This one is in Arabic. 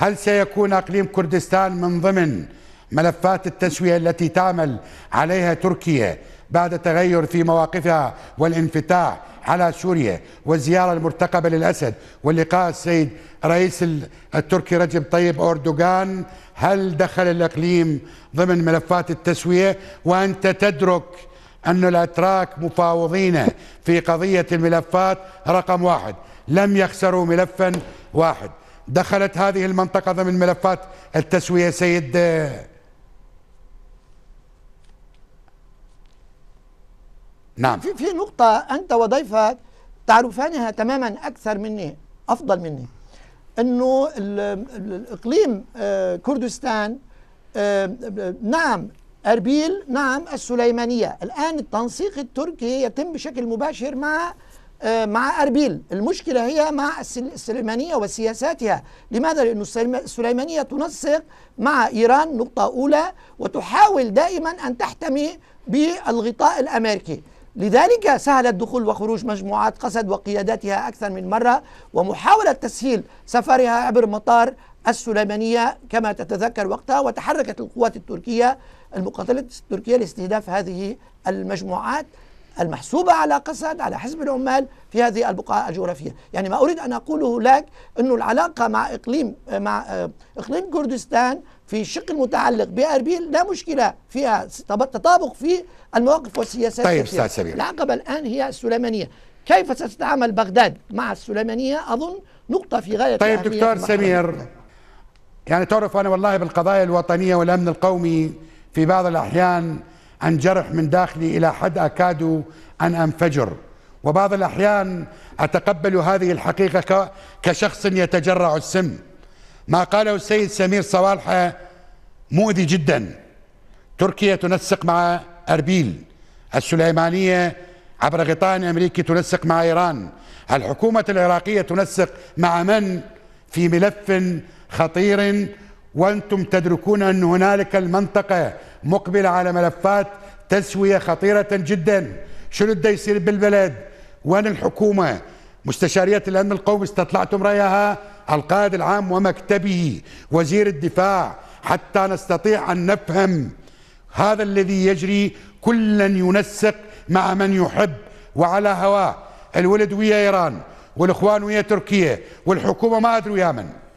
هل سيكون اقليم كردستان من ضمن ملفات التسويه التي تعمل عليها تركيا بعد تغير في مواقفها والانفتاح على سوريا والزياره المرتقبه للاسد واللقاء السيد رئيس التركي رجب طيب اردوغان هل دخل الاقليم ضمن ملفات التسويه وانت تدرك أن الأتراك مفاوضين في قضية الملفات رقم واحد لم يخسروا ملفا واحد دخلت هذه المنطقة ضمن ملفات التسوية سيد نعم في, في نقطة أنت وضيفك تعرفانها تماما أكثر مني أفضل مني أنه الإقليم آه، كردستان آه، نعم أربيل نعم السليمانية الآن التنسيق التركي يتم بشكل مباشر مع آه، مع أربيل المشكلة هي مع السليمانية وسياساتها لماذا؟ لأن السليمانية تنسق مع إيران نقطة أولى وتحاول دائما أن تحتمي بالغطاء الأمريكي لذلك سهل الدخول وخروج مجموعات قسد وقياداتها أكثر من مرة ومحاولة تسهيل سفرها عبر مطار السليمانية كما تتذكر وقتها وتحركت القوات التركية المقاتلة التركية لاستهداف هذه المجموعات المحسوبة على قسد على حزب العمال في هذه البقعة الجغرافية يعني ما أريد أن أقوله لك أن العلاقة مع إقليم مع آه، إقليم كردستان في الشق المتعلق بأربيل لا مشكلة فيها تطابق في المواقف والسياسات طيب أستاذ سبيل العقبة الآن هي السليمانية كيف ستتعامل بغداد مع السليمانية أظن نقطة في غاية طيب دكتور سمير يعني تعرف أنا والله بالقضايا الوطنية والأمن القومي في بعض الأحيان عن جرح من داخلي إلى حد أكاد أن أنفجر وبعض الأحيان أتقبل هذه الحقيقة كشخص يتجرع السم ما قاله السيد سمير صوالحة مؤذي جدا تركيا تنسق مع أربيل السليمانية عبر غطاء أمريكي تنسق مع إيران الحكومة العراقية تنسق مع من في ملف خطير وأنتم تدركون أن هنالك المنطقة مقبلة على ملفات تسوية خطيرة جدا شنو بده يصير بالبلد وين الحكومة مستشارية الأمن القومي استطلعتم رأيها القائد العام ومكتبه وزير الدفاع حتى نستطيع أن نفهم هذا الذي يجري كلا ينسق مع من يحب وعلى هواه الولد ويا إيران والإخوان ويا تركيا والحكومة ما أدري يا من